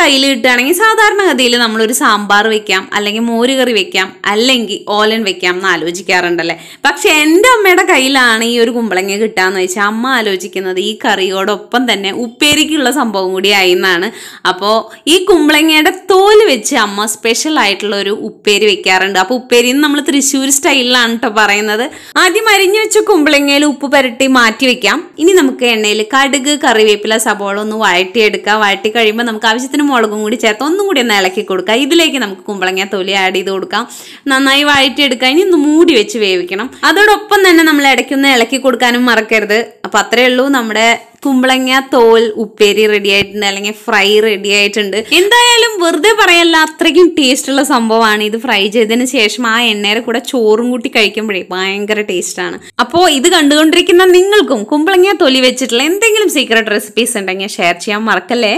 കയ്യിൽ കിട്ടുകയാണെങ്കിൽ സാധാരണഗതിയിൽ നമ്മളൊരു സാമ്പാർ വെക്കാം അല്ലെങ്കിൽ മോര് കറി വെക്കാം അല്ലെങ്കിൽ ഓലൻ വെക്കാം എന്ന് ആലോചിക്കാറുണ്ടല്ലേ പക്ഷെ എൻ്റെ അമ്മയുടെ കയ്യിലാണ് ഈ ഒരു കുമ്പളങ്ങ കിട്ടാന്ന് വെച്ചാൽ അമ്മ ആലോചിക്കുന്നത് ഈ കറിയോടൊപ്പം തന്നെ ഉപ്പേരിക്കുള്ള സംഭവം കൂടി ആയിന്നാണ് അപ്പോൾ ഈ കുമ്പളങ്ങയുടെ തോല് വെച്ച് അമ്മ സ്പെഷ്യൽ ആയിട്ടുള്ള ഒരു ഉപ്പേരി വെക്കാറുണ്ട് അപ്പോൾ ഉപ്പേരി നമ്മൾ തൃശ്ശൂർ സ്റ്റൈലിലാണ് കേട്ടോ പറയുന്നത് ആദ്യം അരിഞ്ഞു വെച്ച കുമ്പളങ്ങയിൽ ഉപ്പ് പുരട്ടി മാറ്റി വെക്കാം ഇനി നമുക്ക് എണ്ണയിൽ കടുക് കറിവേപ്പില സബോള ഒന്ന് വഴട്ടിയെടുക്കാം വഴട്ടി കഴിയുമ്പോൾ നമുക്ക് ആവശ്യത്തിന് മുളകും കൂടി ചേർത്ത് ഒന്നും കൂടി ഒന്ന് ഇളക്കി കൊടുക്കുക ഇതിലേക്ക് നമുക്ക് കുമ്പളങ്ങ തൊലി ആഡ് ചെയ്ത് കൊടുക്കാം നന്നായി വഴറ്റിയെടുക്കുക ഇനി ഒന്ന് മൂടി വെച്ച് വേവിക്കണം അതോടൊപ്പം തന്നെ നമ്മൾ ഇടയ്ക്കൊന്ന് ഇളക്കി കൊടുക്കാനും മറക്കരുത് അപ്പം അത്രയേ ഉള്ളൂ നമ്മുടെ കുമ്പളങ്ങ തോൽ ഉപ്പേരി റെഡി ആയിട്ടുണ്ട് അല്ലെങ്കിൽ ഫ്രൈ റെഡി ആയിട്ടുണ്ട് എന്തായാലും വെറുതെ പറയല്ല അത്രയ്ക്കും ടേസ്റ്റുള്ള സംഭവമാണ് ഇത് ഫ്രൈ ചെയ്തതിന് ശേഷം ആ എണ്ണയുടെ കൂടെ ചോറും കൂട്ടി കഴിക്കുമ്പോഴേ ഭയങ്കര ടേസ്റ്റാണ് അപ്പോൾ ഇത് കണ്ടുകൊണ്ടിരിക്കുന്ന നിങ്ങൾക്കും കുമ്പളങ്ങ തൊലി വെച്ചിട്ടുള്ള എന്തെങ്കിലും സീക്രട്ട് റെസിപ്പീസ് ഉണ്ടെങ്കിൽ ഷെയർ ചെയ്യാൻ മറക്കല്ലേ